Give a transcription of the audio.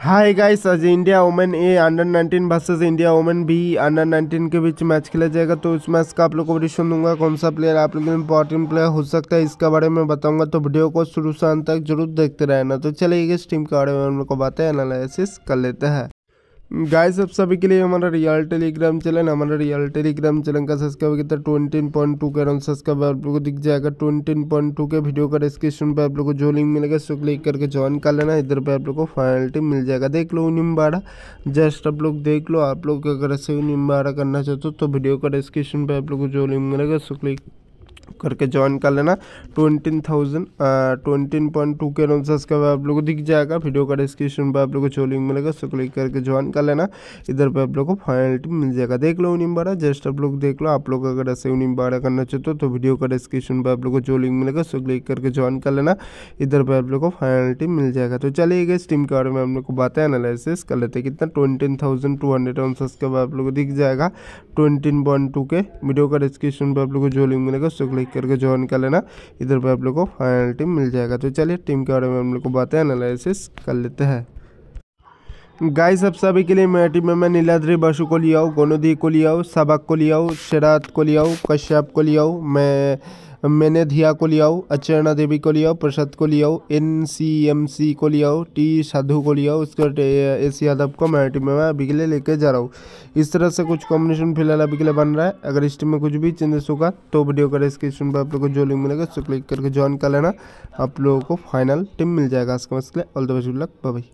हाय guys आज India women A under 19 versus India women B under 19 के बीच match खेला जाएगा तो इस मैच का आप लोग को ऑडिशन दूंगा कौन सा प्लेयर आप लोग इंपॉर्टेंट प्लेयर हो सकता है इसके बारे में बताऊंगा तो वीडियो को शुरू से अंत तक जरूर देखते रहना तो चलिए इस टीम के बारे में हम लोग को बातें एनालिसिस कर लेते हैं गाइस सब सभी के लिए हमारा रियल टेलीग्राम चैनल हमारा रियल टेलीग्राम चैनल का सब्सक्राइब कितना ट्वेंटी पॉइंट टू का अराउंड सब्सक्राइब आप लोगों को दिख जाएगा ट्वेंटी पॉइंट टू के वीडियो का डिस्क्रिप्शन पे आप लोगों को जो लिंक मिलेगा उसको क्लिक करके ज्वाइन कर लेना इधर पे आप लोग को फाइनलिटी मिल जाएगा देख लो निम्बाड़ा जस्ट आप लोग देख लो आप लोग अगर ऐसे निम्बाड़ा करना चाहते हो तो वीडियो का डिस्क्रिप्शन पर आप लोग को जो लिंक मिलेगा उसको क्लिक करके ज्वाइन कर लेना twenty thousand twenty point two के अनुसार का आप लोगों को दिख जाएगा वीडियो का डिस्क्रिप्शन पर आप लोग को जो लिंक मिलेगा उसको क्लिक करके ज्वाइन कर लेना इधर पे आप लोगों को फाइनलिटी मिल जाएगा देख लो उनिम्बारा जस्ट आप लोग देख लो आप लोग अगर ऐसे उनिम्बारा करना चाहते हो तो वीडियो का डिस्क्रिप्शन पर आप लोग को जो लिंक मिलेगा उसको क्लिक करके ज्वाइन कर लेना इधर पर आप लोग को फाइनलिटी मिल जाएगा तो चलिए इस टीम के बारे में हम लोग को बातें एनालिसिस कर लेते हैं कितना ट्वेंटीन थाउजेंड टू हंड्रेड अनुसार का आप लोग को दिख जाएगा ट्वेंटीन पॉइंट टू के वीडियो का डिस्क्रिप्शन पर आप लोग को जो लिंक मिलेगा उसको क्लिक करके ज्वाइन कर लेना इधर पर आप लोग को फाइनल टीम मिल जाएगा तो चलिए टीम के बारे में हम लोग को बातें एनालिसिस कर लेते हैं गाइस अब सभी के लिए मेरी टीम में मैं नीलाद्री बसु को लिया हूँ गोनोदी को लिया हूँ सबक को लिया हूँ शरात को लिया हूँ कश्यप को लिया हूँ मैं मैंने धिया को लिया आओ अर्चना देवी को लिया आओ प्रसाद को लिया आओ एन सी एम सी को लिया आओ टी साधु को ले आओ उसके एस यादव को मैं टीम में मैं अभी के लिए लेके जा रहा हूँ इस तरह से कुछ कॉम्बिनेशन फिलहाल अभी के लिए बन रहा है अगर इस टीम में कुछ भी चेंजेस होगा तो वीडियो का डिस्क्रिप्शन पर आप लोग को जो लिंक मिलेगा उसको क्लिक करके ज्वाइन कर लेना आप लोगों को फाइनल टीम मिल जाएगा आज के लिए all the best luck by